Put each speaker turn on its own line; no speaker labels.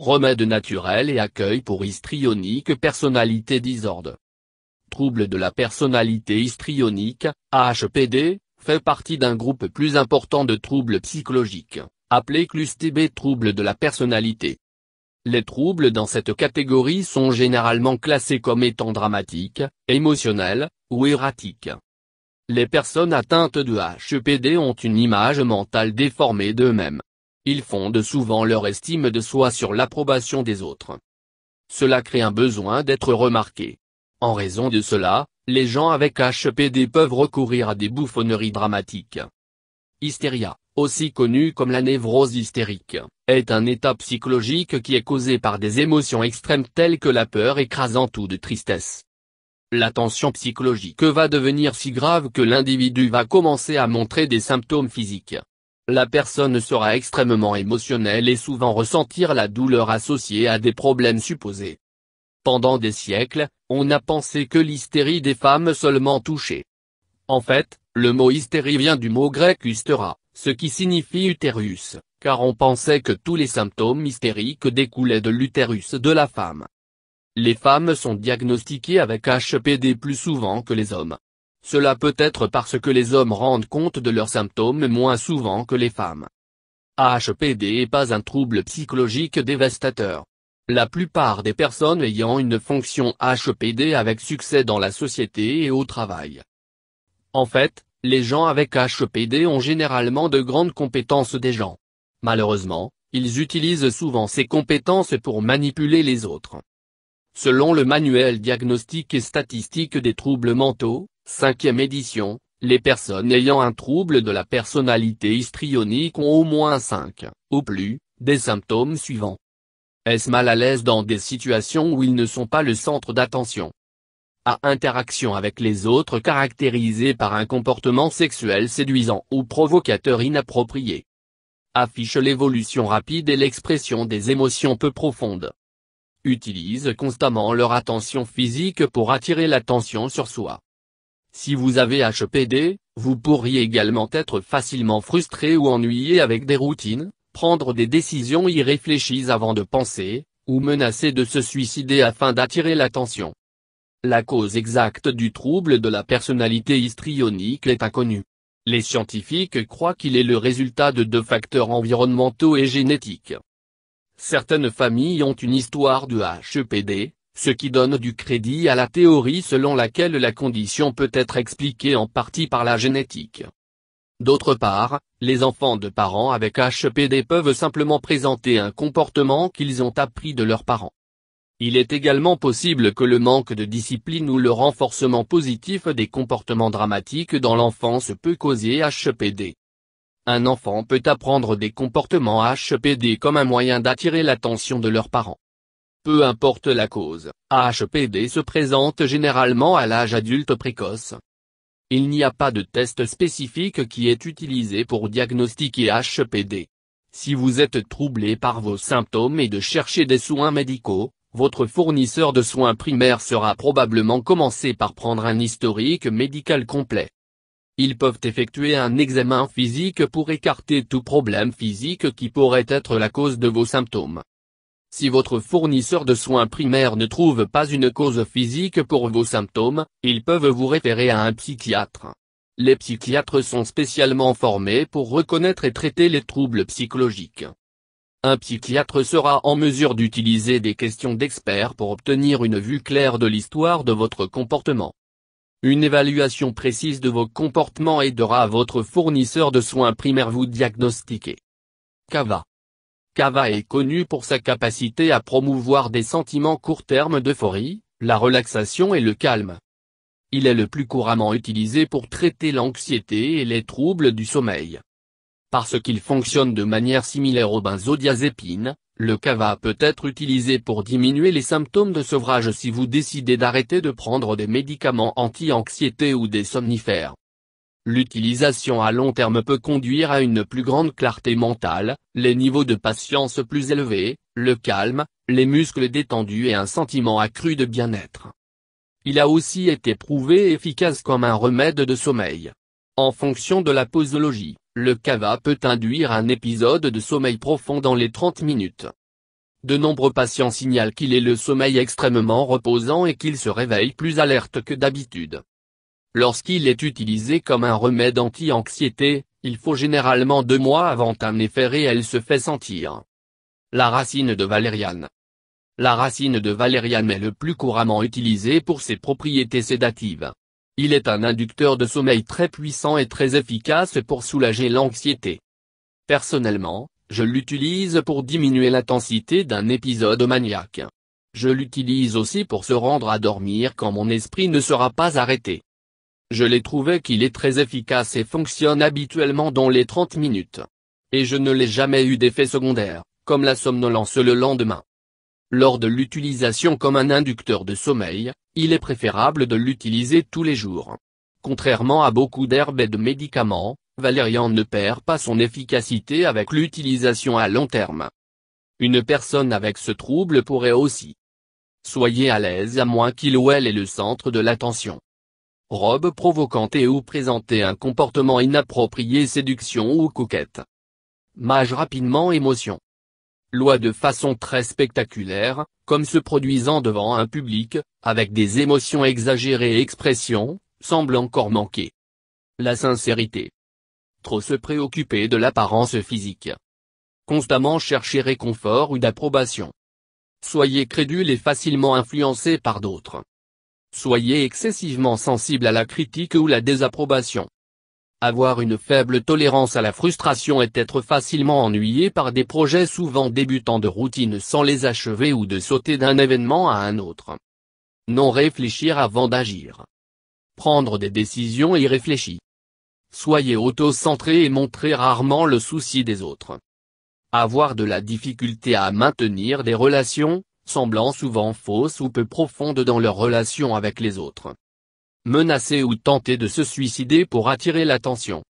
Remède naturel et accueil pour histrionique personnalité disorde Trouble de la personnalité histrionique, (HPD) fait partie d'un groupe plus important de troubles psychologiques, appelés B. troubles de la personnalité. Les troubles dans cette catégorie sont généralement classés comme étant dramatiques, émotionnels, ou erratiques. Les personnes atteintes de HPD ont une image mentale déformée d'eux-mêmes. Ils fondent souvent leur estime de soi sur l'approbation des autres. Cela crée un besoin d'être remarqué. En raison de cela, les gens avec HPD peuvent recourir à des bouffonneries dramatiques. Hystéria, aussi connue comme la névrose hystérique, est un état psychologique qui est causé par des émotions extrêmes telles que la peur écrasante ou de tristesse. La tension psychologique va devenir si grave que l'individu va commencer à montrer des symptômes physiques la personne sera extrêmement émotionnelle et souvent ressentir la douleur associée à des problèmes supposés. Pendant des siècles, on a pensé que l'hystérie des femmes seulement touchait. En fait, le mot hystérie vient du mot grec hystera, ce qui signifie utérus, car on pensait que tous les symptômes hystériques découlaient de l'utérus de la femme. Les femmes sont diagnostiquées avec HPD plus souvent que les hommes. Cela peut être parce que les hommes rendent compte de leurs symptômes moins souvent que les femmes. HPD n'est pas un trouble psychologique dévastateur. La plupart des personnes ayant une fonction HPD avec succès dans la société et au travail. En fait, les gens avec HPD ont généralement de grandes compétences des gens. Malheureusement, ils utilisent souvent ces compétences pour manipuler les autres. Selon le manuel diagnostique et statistique des troubles mentaux, 5e édition, les personnes ayant un trouble de la personnalité histrionique ont au moins 5, ou plus, des symptômes suivants. Est-ce mal à l'aise dans des situations où ils ne sont pas le centre d'attention à interaction avec les autres caractérisée par un comportement sexuel séduisant ou provocateur inapproprié. Affiche l'évolution rapide et l'expression des émotions peu profondes utilisent constamment leur attention physique pour attirer l'attention sur soi. Si vous avez HPD, vous pourriez également être facilement frustré ou ennuyé avec des routines, prendre des décisions irréfléchies avant de penser, ou menacer de se suicider afin d'attirer l'attention. La cause exacte du trouble de la personnalité histrionique est inconnue. Les scientifiques croient qu'il est le résultat de deux facteurs environnementaux et génétiques. Certaines familles ont une histoire de HPD, e ce qui donne du crédit à la théorie selon laquelle la condition peut être expliquée en partie par la génétique. D'autre part, les enfants de parents avec HPD e peuvent simplement présenter un comportement qu'ils ont appris de leurs parents. Il est également possible que le manque de discipline ou le renforcement positif des comportements dramatiques dans l'enfance peut causer HPD. E un enfant peut apprendre des comportements HPD comme un moyen d'attirer l'attention de leurs parents. Peu importe la cause, HPD se présente généralement à l'âge adulte précoce. Il n'y a pas de test spécifique qui est utilisé pour diagnostiquer HPD. Si vous êtes troublé par vos symptômes et de chercher des soins médicaux, votre fournisseur de soins primaires sera probablement commencé par prendre un historique médical complet. Ils peuvent effectuer un examen physique pour écarter tout problème physique qui pourrait être la cause de vos symptômes. Si votre fournisseur de soins primaires ne trouve pas une cause physique pour vos symptômes, ils peuvent vous référer à un psychiatre. Les psychiatres sont spécialement formés pour reconnaître et traiter les troubles psychologiques. Un psychiatre sera en mesure d'utiliser des questions d'experts pour obtenir une vue claire de l'histoire de votre comportement. Une évaluation précise de vos comportements aidera à votre fournisseur de soins primaires vous diagnostiquer. Kava Kava est connu pour sa capacité à promouvoir des sentiments court terme d'euphorie, la relaxation et le calme. Il est le plus couramment utilisé pour traiter l'anxiété et les troubles du sommeil. Parce qu'il fonctionne de manière similaire aux benzodiazépines, le cava peut être utilisé pour diminuer les symptômes de sevrage si vous décidez d'arrêter de prendre des médicaments anti-anxiété ou des somnifères. L'utilisation à long terme peut conduire à une plus grande clarté mentale, les niveaux de patience plus élevés, le calme, les muscles détendus et un sentiment accru de bien-être. Il a aussi été prouvé efficace comme un remède de sommeil. En fonction de la posologie, le cava peut induire un épisode de sommeil profond dans les 30 minutes. De nombreux patients signalent qu'il est le sommeil extrêmement reposant et qu'il se réveille plus alerte que d'habitude. Lorsqu'il est utilisé comme un remède anti-anxiété, il faut généralement deux mois avant un effet réel se fait sentir. La racine de valériane. La racine de valériane est le plus couramment utilisée pour ses propriétés sédatives. Il est un inducteur de sommeil très puissant et très efficace pour soulager l'anxiété. Personnellement, je l'utilise pour diminuer l'intensité d'un épisode maniaque. Je l'utilise aussi pour se rendre à dormir quand mon esprit ne sera pas arrêté. Je l'ai trouvé qu'il est très efficace et fonctionne habituellement dans les 30 minutes. Et je ne l'ai jamais eu d'effet secondaire, comme la somnolence le lendemain. Lors de l'utilisation comme un inducteur de sommeil, il est préférable de l'utiliser tous les jours. Contrairement à beaucoup d'herbes et de médicaments, Valérian ne perd pas son efficacité avec l'utilisation à long terme. Une personne avec ce trouble pourrait aussi. Soyez à l'aise à moins qu'il ou elle ait le centre de l'attention. Robe provocante et ou présenter un comportement inapproprié séduction ou coquette. Mage rapidement émotion. Loi de façon très spectaculaire, comme se produisant devant un public, avec des émotions exagérées et expressions, semble encore manquer. La sincérité. Trop se préoccuper de l'apparence physique. Constamment chercher réconfort ou d'approbation. Soyez crédule et facilement influencé par d'autres. Soyez excessivement sensible à la critique ou la désapprobation. Avoir une faible tolérance à la frustration est être facilement ennuyé par des projets souvent débutants de routine sans les achever ou de sauter d'un événement à un autre. Non réfléchir avant d'agir. Prendre des décisions irréfléchies. Soyez auto-centré et montrez rarement le souci des autres. Avoir de la difficulté à maintenir des relations, semblant souvent fausses ou peu profondes dans leurs relations avec les autres menacer ou tenter de se suicider pour attirer l'attention.